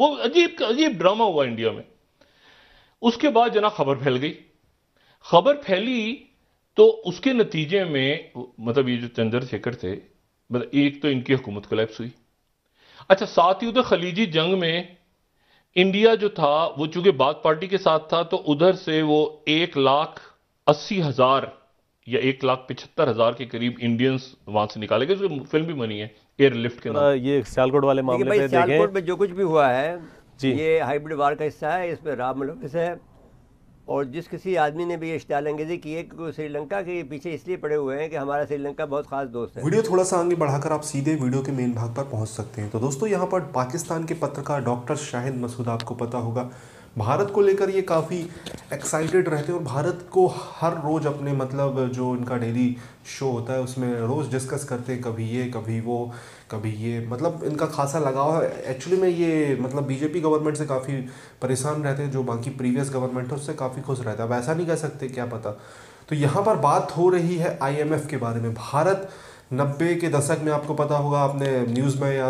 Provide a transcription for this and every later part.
वो अजीब अजीब ड्रामा हुआ इंडिया में उसके बाद जना खबर फैल गई खबर फैली तो उसके नतीजे में मतलब ये जो चंद्रशेखर थे मतलब एक तो इनकी हुकूमत कलेप्स हुई अच्छा साथ ही उधर खलीजी जंग में इंडिया जो था वो चूंकि बात पार्टी के साथ था तो उधर से वो एक लाख अस्सी हजार या एक लाख पिछहत्तर हजार के करीब इंडियंस वहां से निकाले गए फिल्म भी बनी है एयरलिफ्ट के नाम ये सियालकोट वाले मामले में देखें में जो कुछ भी हुआ है जी ये हाइब्रिड वार का हिस्सा है इसमें राम मनोफिस है और जिस किसी आदमी ने भी इश्तालंगेजी की है क्योंकि श्रीलंका के पीछे इसलिए पड़े हुए हैं कि हमारा श्रीलंका बहुत खास दोस्त है वीडियो थोड़ा सा आगे बढ़ाकर आप सीधे वीडियो के मेन भाग पर पहुंच सकते हैं तो दोस्तों यहाँ पर पाकिस्तान के पत्रकार डॉक्टर शाहिद मसूद आपको पता होगा भारत को लेकर ये काफ़ी एक्साइटेड रहते हैं और भारत को हर रोज़ अपने मतलब जो इनका डेली शो होता है उसमें रोज़ डिस्कस करते हैं कभी ये कभी वो कभी ये मतलब इनका खासा लगाव है एक्चुअली में ये मतलब बीजेपी गवर्नमेंट से काफ़ी परेशान रहते हैं जो बाकी प्रीवियस गवर्नमेंट है उससे काफ़ी खुश रहता है अब ऐसा नहीं कह सकते क्या पता तो यहाँ पर बात हो रही है आई के बारे में भारत नब्बे के दशक में आपको पता होगा आपने न्यूज़ में या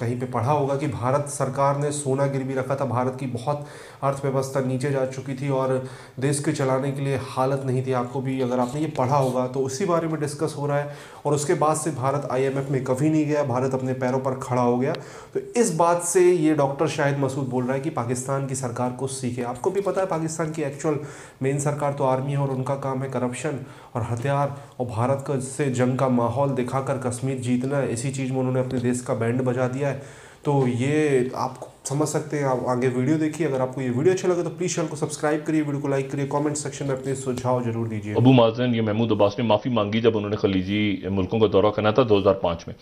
कहीं पे पढ़ा होगा कि भारत सरकार ने सोना गिरवी रखा था भारत की बहुत अर्थव्यवस्था नीचे जा चुकी थी और देश के चलाने के लिए हालत नहीं थी आपको भी अगर आपने ये पढ़ा होगा तो उसी बारे में डिस्कस हो रहा है और उसके बाद से भारत आईएमएफ में कभी नहीं गया भारत अपने पैरों पर खड़ा हो गया तो इस बात से ये डॉक्टर शाहिद मसूद बोल रहा है कि पाकिस्तान की सरकार को सीखे आपको भी पता है पाकिस्तान की एक्चुअल मेन सरकार तो आर्मी है और उनका काम है करप्शन और हथियार और भारत का से जंग का माहौल दिखाकर कश्मीर जीतना है इसी चीज़ में उन्होंने अपने देश का बैंड बजा दिया है तो ये आप समझ सकते हैं आप आगे वीडियो देखिए अगर आपको ये वीडियो अच्छा लगे तो प्लीज़ चैनल को सब्सक्राइब करिए वीडियो को लाइक करिए कमेंट सेक्शन में अपने सुझाव जरूर दीजिए अबू माजन ये महमूद अब्बास ने माफ़ी मांगी जब उन्होंने खलीजी मुल्कों का दौरा करना था 2005 में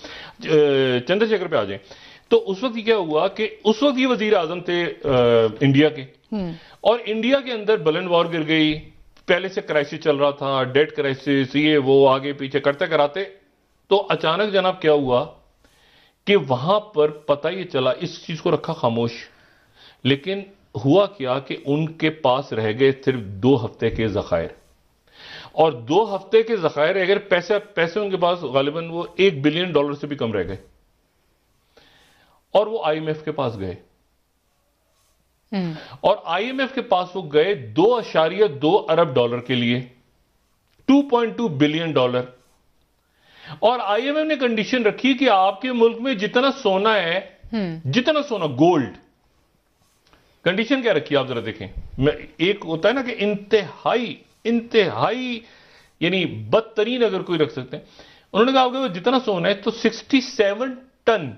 चंद्रशेखर पे आ जाए तो उस वक्त क्या हुआ कि उस वक्त ये वजीर आजम थे आ, इंडिया के हम्म। और इंडिया के अंदर बलन वॉर गिर गई पहले से क्राइसिस चल रहा था डेट क्राइसिस ये वो आगे पीछे करते कराते तो अचानक जनाब क्या हुआ कि वहां पर पता ही चला इस चीज को रखा खामोश लेकिन हुआ क्या कि उनके पास रह गए सिर्फ दो हफ्ते के जखायर और दो हफ्ते के जखायर अगर पैसे पैसे उनके पास गालिबन वो एक बिलियन डॉलर से भी कम रह गए और वो आईएमएफ के पास गए हम्म। और आईएमएफ के पास वो गए दो अशारिया दो अरब डॉलर के लिए 2.2 बिलियन डॉलर और आईएमएफ ने कंडीशन रखी कि आपके मुल्क में जितना सोना है हम्म। जितना सोना गोल्ड कंडीशन क्या रखी आप जरा देखें एक होता है ना कि इंतहाई इंतहाई यानी बदतरीन अगर कोई रख सकते हैं उन्होंने कहा कि जितना सोना है तो 67 टन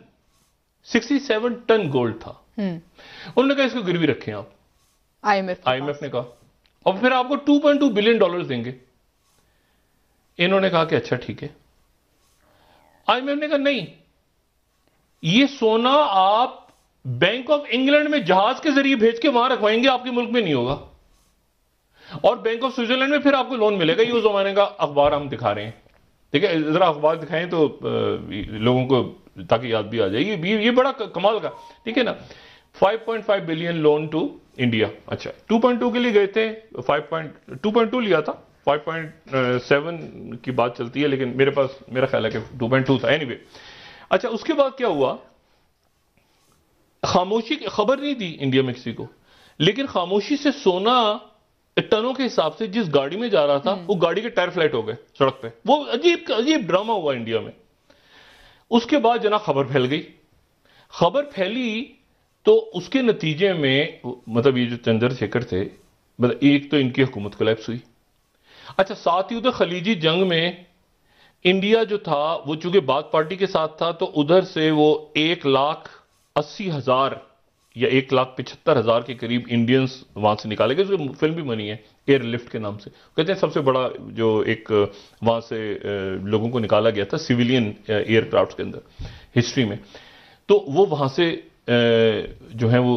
67 टन गोल्ड था हम्म। उन्होंने कहा इसको गिरवी रखें आप आईएमएफ आईएमएफ ने कहा और फिर आपको 2.2 बिलियन डॉलर्स देंगे इन्होंने कहा कि अच्छा ठीक है आज ने कहा नहीं ये सोना आप बैंक ऑफ इंग्लैंड में जहाज के जरिए भेज के वहां रखवाएंगे आपके मुल्क में नहीं होगा और बैंक ऑफ स्विट्जरलैंड में फिर आपको लोन मिलेगा ये उस जमाने का अखबार हम दिखा रहे हैं ठीक है जरा अखबार दिखाएं तो लोगों को ताकि याद भी आ जाएगी ये बड़ा कमाल का ठीक है ना 5.5 बिलियन लोन टू इंडिया अच्छा 2.2 के लिए गए थे 5.2.2 लिया था 5.7 की बात चलती है लेकिन मेरे पास मेरा ख्याल है कि 2.2 था एनीवे anyway, अच्छा उसके बाद क्या हुआ खामोशी की खबर नहीं दी इंडिया मेक्सी को लेकिन खामोशी से सोना टनों के हिसाब से जिस गाड़ी में जा रहा था हम्म। वो गाड़ी के टायर फ्लैट हो गए सड़क पे वो अजीब अजीब ड्रामा हुआ इंडिया में उसके बाद जना खबर फैल गई खबर फैली तो उसके नतीजे में मतलब ये जो चंद्रशेखर थे मतलब एक तो इनकी हुकूमत कलेप्स हुई अच्छा साथ ही उधर खलीजी जंग में इंडिया जो था वो चूंकि बाग पार्टी के साथ था तो उधर से वो एक लाख अस्सी हजार या एक लाख पिछहत्तर हजार के करीब इंडियंस वहां से निकाले गए फिल्म भी बनी है एयरलिफ्ट के नाम से कहते हैं सबसे बड़ा जो एक वहां से लोगों को निकाला गया था सिविलियन एयरक्राफ्ट के अंदर हिस्ट्री में तो वो वहां से जो है वो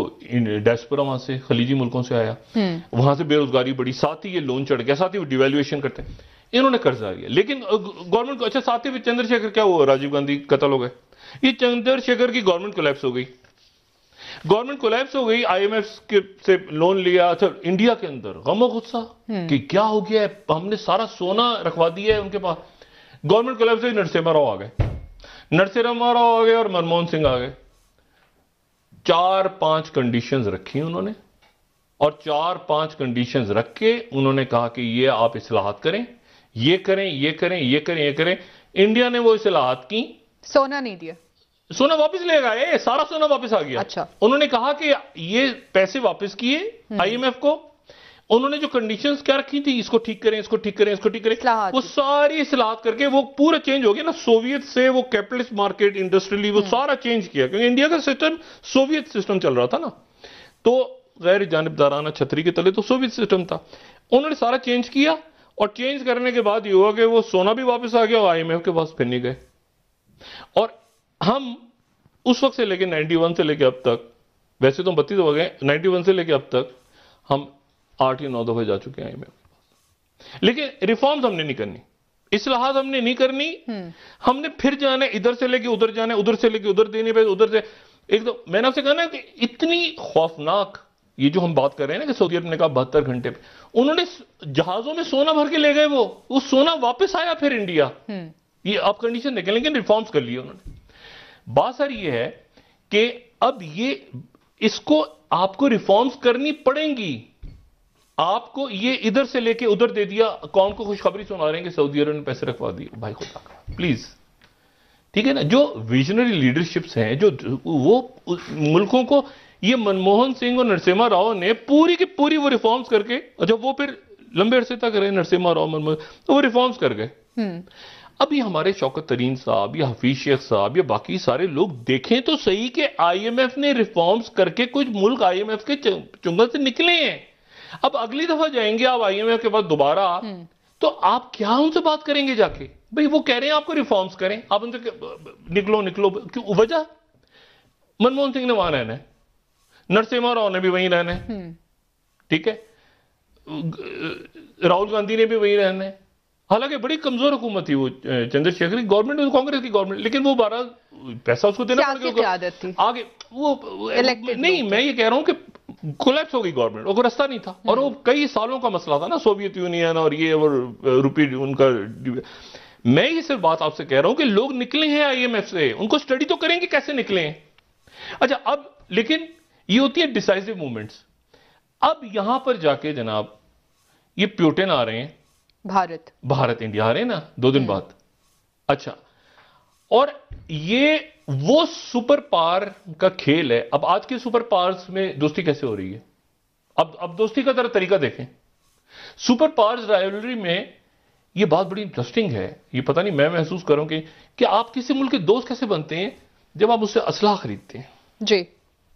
डेस्परा वहां से खलीजी मुल्कों से आया हम्म। वहां से बेरोजगारी बढ़ी साथ ही ये लोन चढ़ गया साथ ही वो डिवेल्युएशन करते हैं इन्होंने कर्जा लिया लेकिन गवर्नमेंट को अच्छा साथ ही चंद्रशेखर क्या हुआ राजीव गांधी कतल हो गए ये चंद्रशेखर की गवर्नमेंट कोलैप्स हो गई गवर्नमेंट कोलैप्स हो गई आईएमएफ के से लोन लिया अच्छा इंडिया के अंदर गमो गुस्सा हम्म। कि क्या हो गया है हमने सारा सोना रखवा दिया है उनके पास गवर्नमेंट कोलैप्स गई नरसिम्हा राव आ गए नरसिम्हा राव आ गए और मनमोहन सिंह आ गए चार पांच कंडीशंस रखी उन्होंने और चार पांच कंडीशंस रख के उन्होंने कहा कि ये आप इसलाहत करें ये करें ये करें ये करें ये करें इंडिया ने वो इसलाहत की सोना नहीं दिया सोना वापस ले गए सारा सोना वापस आ गया अच्छा उन्होंने कहा कि ये पैसे वापस किए आईएमएफ हम्म। को उन्होंने जो कंडीशंस क्या रखी थी इसको ठीक करें इसको ठीक करें इसको ठीक करें वो सारी असलाहत करके वो पूरा चेंज हो गया ना सोवियत से वो कैपिटलिस्ट मार्केट इंडस्ट्रियली वो हम्म। सारा चेंज किया क्योंकि इंडिया का सिस्टम सोवियत सिस्टम चल रहा था ना तो गैर जानबदाराना छतरी के तले तो सोवियत सिस्टम था उन्होंने सारा चेंज किया और चेंज करने के बाद ये हुआ कि वो सोना भी वापस आ गया और आई के पास फिर नहीं गए और हम उस वक्त से लेके 91 से लेके अब तक वैसे तो बत्तीस हो गए 91 से लेके अब तक हम आठ या नौ दफे जा चुके हैं लेकिन रिफॉर्म्स हमने नहीं करनी इसलाहत हमने नहीं करनी हम्म। हमने फिर जाना इधर से लेके उधर जाना उधर से लेके उधर देने पर उधर से एक तो मैंने आपसे कहा ना कि इतनी खौफनाक ये जो हम बात कर रहे हैं ना कि सऊदी अरब ने कहा बहत्तर घंटे पे उन्होंने जहाजों में सोना भर के ले गए वो वो सोना वापस आया फिर इंडिया हम्म। ये आप कंडीशन देखें लेकिन रिफॉर्म्स कर लिए उन्होंने बात सर ये है कि अब ये इसको आपको रिफॉर्म्स करनी पड़ेंगी आपको ये इधर से लेके उधर दे दिया कौन को खुशखबरी सुना रहे हैं कि सऊदी अरब ने पैसे रखवा दिए भाई खुदा का प्लीज ठीक है ना जो विजनरी लीडरशिप्स हैं जो वो मुल्कों को ये मनमोहन सिंह और नरसिम्हा राव ने पूरी की पूरी वो रिफॉर्म्स करके अच्छा वो फिर लंबे अरसे तक रहे नरसिम्हा राव मनमोहन तो वो रिफॉर्म्स कर गए हम्म। अब ये हमारे शौकत तरीन साहब या हफीज शेख साहब या बाकी सारे लोग देखें तो सही कि आईएमएफ ने रिफॉर्म्स करके कुछ मुल्क आईएमएफ के चुंगल से निकले हैं अब अगली दफा जाएंगे आप आई के बाद दोबारा हम्म। तो आप क्या उनसे बात करेंगे जाके भाई वो कह रहे हैं आपको रिफॉर्म्स करें आप उनसे निकलो निकलो क्यों वजह मनमोहन सिंह ने वहां रहना है नरसिम्हा राव ने भी वहीं रहना है हम्म। ठीक है राहुल गांधी ने भी वहीं रहना है हालांकि बड़ी कमजोर हुकूमत थी वो चंद्रशेखर की गवर्नमेंट तो कांग्रेस की गवर्नमेंट लेकिन वो बारह पैसा उसको देना पड़ गया आगे वो नहीं मैं ये कह रहा हूं कि कोलेप्स हो गई गवर्नमेंट वो रास्ता नहीं था हम्म। और वो कई सालों का मसला था ना सोवियत यूनियन और ये और रुपी उनका मैं ये सिर्फ बात आपसे कह रहा हूं कि लोग निकले हैं आईएमएफ से उनको स्टडी तो करेंगे कैसे निकले हैं अच्छा अब लेकिन ये होती है डिसाइसिव मूवमेंट्स अब यहां पर जाके जनाब ये प्योटन आ रहे हैं भारत भारत इंडिया आ रहे हैं ना दो दिन हम्म। बाद अच्छा और ये वो सुपर पार का खेल है अब आज के सुपर पार्स में दोस्ती कैसे हो रही है अब अब दोस्ती का जरा तरीका देखें सुपर पार राइवलरी में ये बात बड़ी इंटरेस्टिंग है ये पता नहीं मैं महसूस करूं कि, कि आप किसी मुल्क के दोस्त कैसे बनते हैं जब आप उससे असलाह खरीदते हैं जी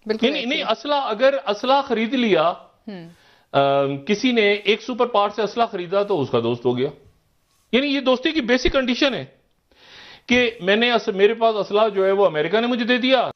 बिल्कुल नहीं नहीं असला अगर असला खरीद लिया आ, हम्म। किसी ने एक सुपर पार से असला खरीदा तो उसका दोस्त हो गया यानी ये दोस्ती की बेसिक कंडीशन है कि मैंने मेरे पास असला जो है वो अमेरिका ने मुझे दे दिया